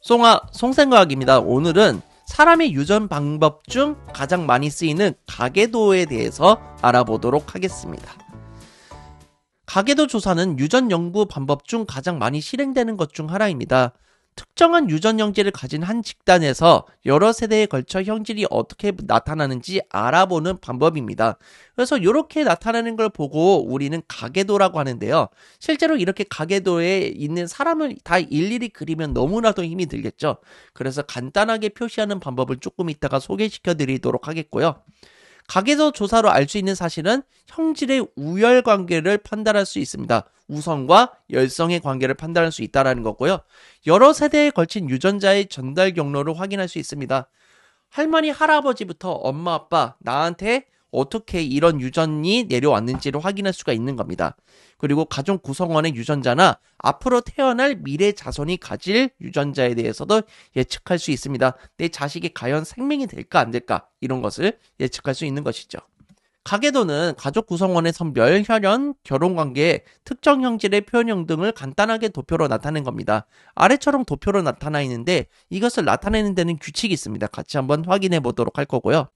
송아 송생과학입니다. 오늘은 사람의 유전 방법 중 가장 많이 쓰이는 가계도에 대해서 알아보도록 하겠습니다. 가계도 조사는 유전 연구 방법 중 가장 많이 실행되는 것 중 하나입니다. 특정한 유전 형질을 가진 한 집단에서 여러 세대에 걸쳐 형질이 어떻게 나타나는지 알아보는 방법입니다. 그래서 이렇게 나타나는 걸 보고 우리는 가계도라고 하는데요. 실제로 이렇게 가계도에 있는 사람을 다 일일이 그리면 너무나도 힘이 들겠죠. 그래서 간단하게 표시하는 방법을 조금 이따가 소개시켜 드리도록 하겠고요. 가계도 조사로 알 수 있는 사실은 형질의 우열 관계를 판단할 수 있습니다. 우성과 열성의 관계를 판단할 수 있다라는 거고요. 여러 세대에 걸친 유전자의 전달 경로를 확인할 수 있습니다. 할머니, 할아버지부터 엄마, 아빠, 나한테 어떻게 이런 유전이 내려왔는지를 확인할 수가 있는 겁니다. 그리고 가족 구성원의 유전자나 앞으로 태어날 미래 자손이 가질 유전자에 대해서도 예측할 수 있습니다. 내 자식이 과연 생명이 될까 안 될까 이런 것을 예측할 수 있는 것이죠. 가계도는 가족 구성원의 선별, 혈연, 결혼관계, 특정 형질의 표현형 등을 간단하게 도표로 나타낸 겁니다. 아래처럼 도표로 나타나 있는데 이것을 나타내는 데는 규칙이 있습니다. 같이 한번 확인해 보도록 할 거고요.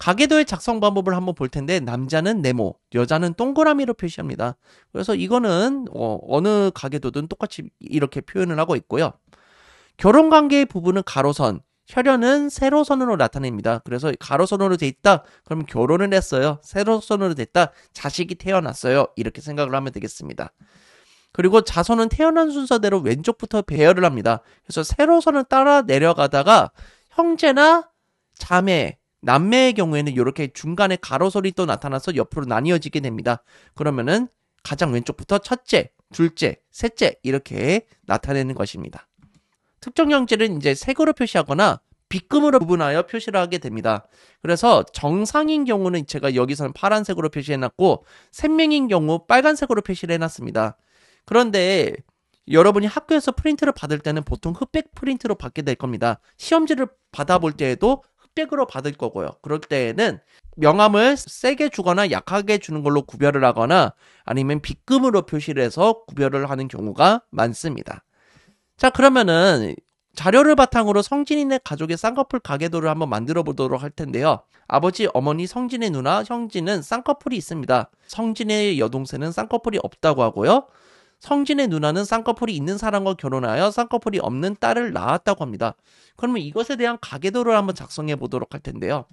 가계도의 작성 방법을 한번 볼 텐데 남자는 네모, 여자는 동그라미로 표시합니다. 그래서 이거는 어, 어느 가계도든 똑같이 이렇게 표현을 하고 있고요. 결혼 관계의 부분은 가로선, 혈연은 세로선으로 나타냅니다. 그래서 가로선으로 돼 있다. 그럼 결혼을 했어요. 세로선으로 됐다. 자식이 태어났어요. 이렇게 생각을 하면 되겠습니다. 그리고 자선은 태어난 순서대로 왼쪽부터 배열을 합니다. 그래서 세로선을 따라 내려가다가 형제나 자매, 남매의 경우에는 이렇게 중간에 가로설이 또 나타나서 옆으로 나뉘어지게 됩니다. 그러면은 가장 왼쪽부터 첫째, 둘째, 셋째 이렇게 나타내는 것입니다. 특정 형제는 이제 색으로 표시하거나 빗금으로 구분하여 표시를 하게 됩니다. 그래서 정상인 경우는 제가 여기서는 파란색으로 표시해놨고 샘명인 경우 빨간색으로 표시를 해놨습니다. 그런데 여러분이 학교에서 프린트를 받을 때는 보통 흑백 프린트로 받게 될 겁니다. 시험지를 받아볼 때에도 흑백으로 받을 거고요. 그럴 때에는 명함을 세게 주거나 약하게 주는 걸로 구별을 하거나 아니면 빚금으로 표시를 해서 구별을 하는 경우가 많습니다. 자, 그러면은 자료를 바탕으로 성진이네 가족의 쌍꺼풀 가계도를 한번 만들어 보도록 할 텐데요. 아버지, 어머니, 성진의 누나, 형진은 쌍꺼풀이 있습니다. 성진의 여동생은 쌍꺼풀이 없다고 하고요. 성진의 누나는 쌍꺼풀이 있는 사람과 결혼하여 쌍꺼풀이 없는 딸을 낳았다고 합니다. 그러면 이것에 대한 가계도를 한번 작성해 보도록 할 텐데요.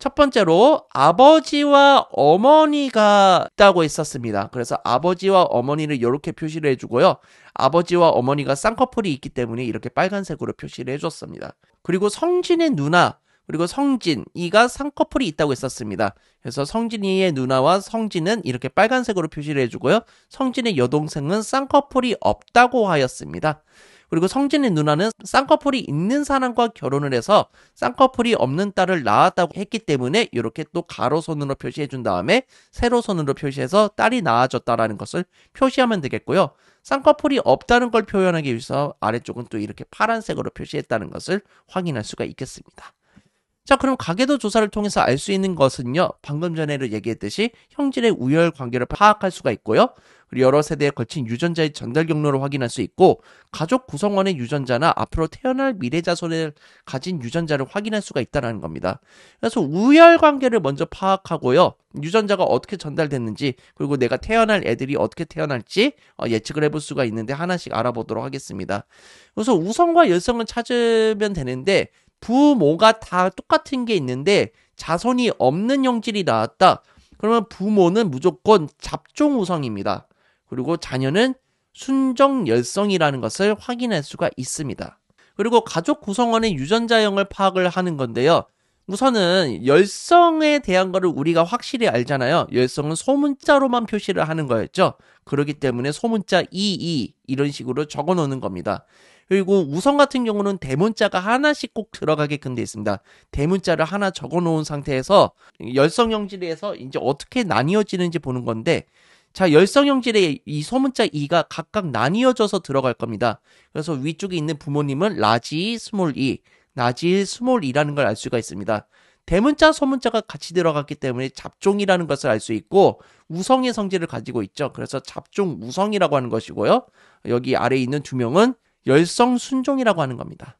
첫 번째로 아버지와 어머니가 있다고 했었습니다. 그래서 아버지와 어머니를 이렇게 표시를 해주고요. 아버지와 어머니가 쌍꺼풀이 있기 때문에 이렇게 빨간색으로 표시를 해줬습니다. 그리고 성진의 누나, 그리고 성진이가 쌍꺼풀이 있다고 했었습니다. 그래서 성진이의 누나와 성진은 이렇게 빨간색으로 표시를 해주고요. 성진의 여동생은 쌍꺼풀이 없다고 하였습니다. 그리고 성진의 누나는 쌍꺼풀이 있는 사람과 결혼을 해서 쌍꺼풀이 없는 딸을 낳았다고 했기 때문에 이렇게 또 가로선으로 표시해 준 다음에 세로선으로 표시해서 딸이 낳아졌다라는 것을 표시하면 되겠고요. 쌍꺼풀이 없다는 걸 표현하기 위해서 아래쪽은 또 이렇게 파란색으로 표시했다는 것을 확인할 수가 있겠습니다. 자, 그럼 가계도 조사를 통해서 알 수 있는 것은요, 방금 전에 얘기했듯이 형질의 우열 관계를 파악할 수가 있고요. 그리고 여러 세대에 걸친 유전자의 전달 경로를 확인할 수 있고, 가족 구성원의 유전자나 앞으로 태어날 미래 자손을 가진 유전자를 확인할 수가 있다는 겁니다. 그래서 우열 관계를 먼저 파악하고요, 유전자가 어떻게 전달됐는지, 그리고 내가 태어날 애들이 어떻게 태어날지 어, 예측을 해볼 수가 있는데 하나씩 알아보도록 하겠습니다. 그래서 우성과 열성을 찾으면 되는데, 부모가 다 똑같은 게 있는데 자손이 없는 형질이 나왔다. 그러면 부모는 무조건 잡종 우성입니다. 그리고 자녀는 순정 열성이라는 것을 확인할 수가 있습니다. 그리고 가족 구성원의 유전자형을 파악을 하는 건데요. 우선은 열성에 대한 거를 우리가 확실히 알잖아요. 열성은 소문자로만 표시를 하는 거였죠. 그렇기 때문에 소문자 2, 이 이런 식으로 적어 놓는 겁니다. 그리고 우선 같은 경우는 대문자가 하나씩 꼭 들어가게끔 돼 있습니다. 대문자를 하나 적어 놓은 상태에서 열성 형질에서 이제 어떻게 나뉘어지는지 보는 건데 자, 열성 형질에이 소문자 2가 각각 나뉘어져서 들어갈 겁니다. 그래서 위쪽에 있는 부모님은 라지, 스몰 2, 나질 스몰이라는 걸 알 수가 있습니다. 대문자, 소문자가 같이 들어갔기 때문에 잡종이라는 것을 알 수 있고 우성의 성질을 가지고 있죠. 그래서 잡종 우성이라고 하는 것이고요. 여기 아래에 있는 두 명은 열성 순종이라고 하는 겁니다.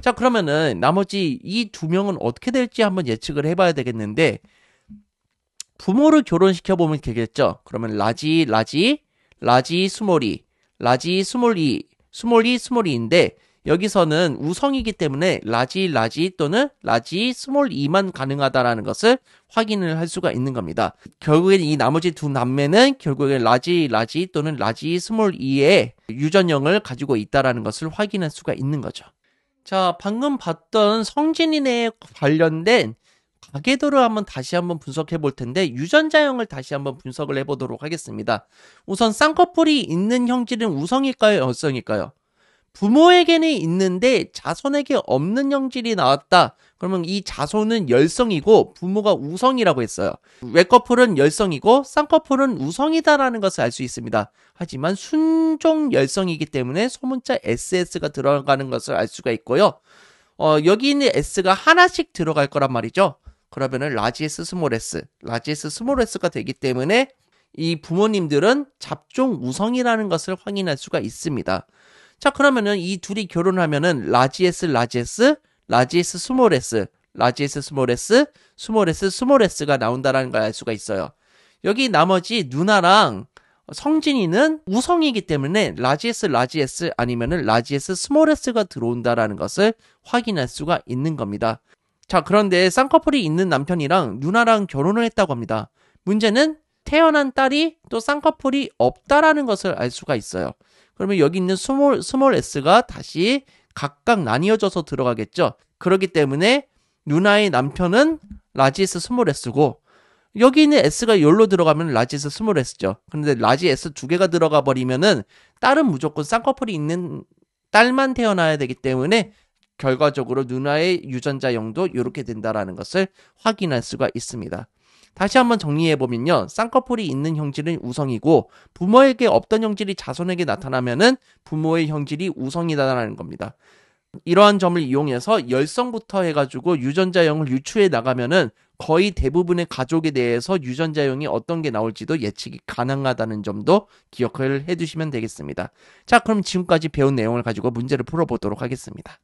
자, 그러면은 나머지 이 두 명은 어떻게 될지 한번 예측을 해봐야 되겠는데 부모를 결혼시켜 보면 되겠죠. 그러면 라지, 라지, 라지, 스몰이, 라지, 스몰이, 스몰이, 스몰이인데 여기서는 우성이기 때문에 라지 라지 또는 라지 스몰 2만 가능하다라는 것을 확인을 할 수가 있는 겁니다. 결국엔 이 나머지 두 남매는 결국엔 라지 라지 또는 라지 스몰 2의 유전형을 가지고 있다라는 것을 확인할 수가 있는 거죠. 자, 방금 봤던 성진이네 관련된 가계도를 한번 다시 한번 분석해 볼 텐데 유전자형을 다시 한번 분석을 해 보도록 하겠습니다. 우선 쌍꺼풀이 있는 형질은 우성일까요, 여성일까요? 부모에게는 있는데 자손에게 없는 형질이 나왔다. 그러면 이 자손은 열성이고 부모가 우성이라고 했어요. 외꺼풀은 열성이고 쌍꺼풀은 우성이다라는 것을 알 수 있습니다. 하지만 순종 열성이기 때문에 소문자 SS가 들어가는 것을 알 수가 있고요. 어, 여기 있는 S가 하나씩 들어갈 거란 말이죠. 그러면은 라지 에 스몰 스 S, 라지 S 스몰 S가 되기 때문에 이 부모님들은 잡종 우성이라는 것을 확인할 수가 있습니다. 자, 그러면은 이 둘이 결혼하면은 라지에스 라지에스 라지에스 스몰에스 라지에스 스몰에스 스몰에스 스몰에스가 나온다라는 걸 알 수가 있어요. 여기 나머지 누나랑 성진이는 우성이기 때문에 라지에스 라지에스 아니면은 라지에스 스몰에스가 들어온다라는 것을 확인할 수가 있는 겁니다. 자, 그런데 쌍꺼풀이 있는 남편이랑 누나랑 결혼을 했다고 합니다. 문제는 태어난 딸이 또 쌍꺼풀이 없다라는 것을 알 수가 있어요. 그러면 여기 있는 스몰, 스몰 s가 다시 각각 나뉘어져서 들어가겠죠. 그렇기 때문에 누나의 남편은 라지 s 스몰 s고 여기 있는 s가 열로 들어가면 라지 s 스몰 s죠. 그런데 라지 s 두 개가 들어가 버리면은 딸은 무조건 쌍꺼풀이 있는 딸만 태어나야 되기 때문에 결과적으로 누나의 유전자 영도 이렇게 된다라는 것을 확인할 수가 있습니다. 다시 한번 정리해보면요. 쌍꺼풀이 있는 형질은 우성이고 부모에게 없던 형질이 자손에게 나타나면은 부모의 형질이 우성이다라는 겁니다. 이러한 점을 이용해서 열성부터 해가지고 유전자형을 유추해 나가면은 거의 대부분의 가족에 대해서 유전자형이 어떤 게 나올지도 예측이 가능하다는 점도 기억을 해두시면 되겠습니다. 자, 그럼 지금까지 배운 내용을 가지고 문제를 풀어보도록 하겠습니다.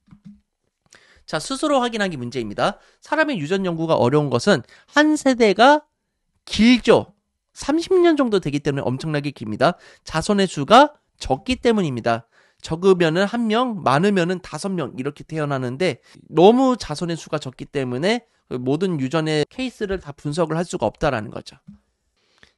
자, 스스로 확인한 게 문제입니다. 사람의 유전 연구가 어려운 것은 한 세대가 길죠. 30년 정도 되기 때문에 엄청나게 깁니다. 자손의 수가 적기 때문입니다. 적으면은 한 명, 많으면은 다섯 명 이렇게 태어나는데 너무 자손의 수가 적기 때문에 모든 유전의 케이스를 다 분석을 할 수가 없다라는 거죠.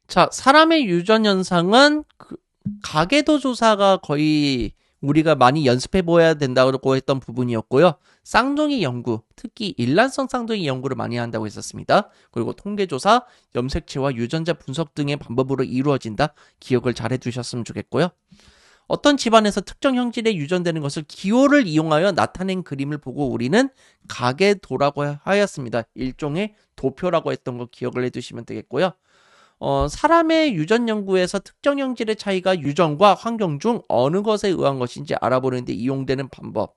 자, 사람의 유전 현상은 그 가계도 조사가 거의 우리가 많이 연습해 보아야 된다고 했던 부분이었고요. 쌍둥이 연구, 특히 일란성 쌍둥이 연구를 많이 한다고 했었습니다. 그리고 통계조사, 염색체와 유전자 분석 등의 방법으로 이루어진다. 기억을 잘 해두셨으면 좋겠고요. 어떤 집안에서 특정 형질에 유전되는 것을 기호를 이용하여 나타낸 그림을 보고 우리는 가계도라고 하였습니다. 일종의 도표라고 했던 거 기억을 해두시면 되겠고요. 어, 사람의 유전 연구에서 특정 형질의 차이가 유전과 환경 중 어느 것에 의한 것인지 알아보는데 이용되는 방법.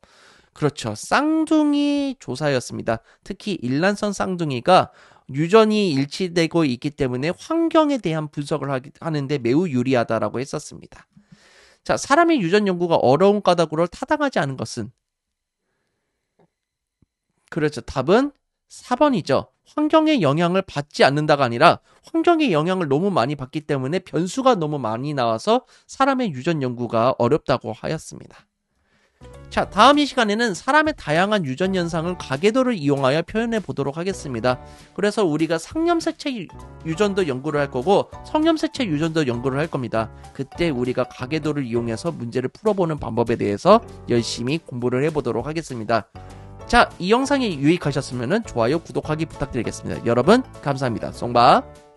그렇죠. 쌍둥이 조사였습니다. 특히 일란성 쌍둥이가 유전이 일치되고 있기 때문에 환경에 대한 분석을 하는데 매우 유리하다라고 했었습니다. 자, 사람의 유전 연구가 어려운 까닭으로 타당하지 않은 것은 그렇죠. 답은 4번이죠. 환경의 영향을 받지 않는다가 아니라 환경의 영향을 너무 많이 받기 때문에 변수가 너무 많이 나와서 사람의 유전 연구가 어렵다고 하였습니다. 자, 다음 이 시간에는 사람의 다양한 유전 현상을 가계도를 이용하여 표현해 보도록 하겠습니다. 그래서 우리가 상염색체 유전도 연구를 할 거고 성염색체 유전도 연구를 할 겁니다. 그때 우리가 가계도를 이용해서 문제를 풀어보는 방법에 대해서 열심히 공부를 해 보도록 하겠습니다. 자, 이 영상이 유익하셨으면 좋아요, 구독하기 부탁드리겠습니다. 여러분, 감사합니다. 송바.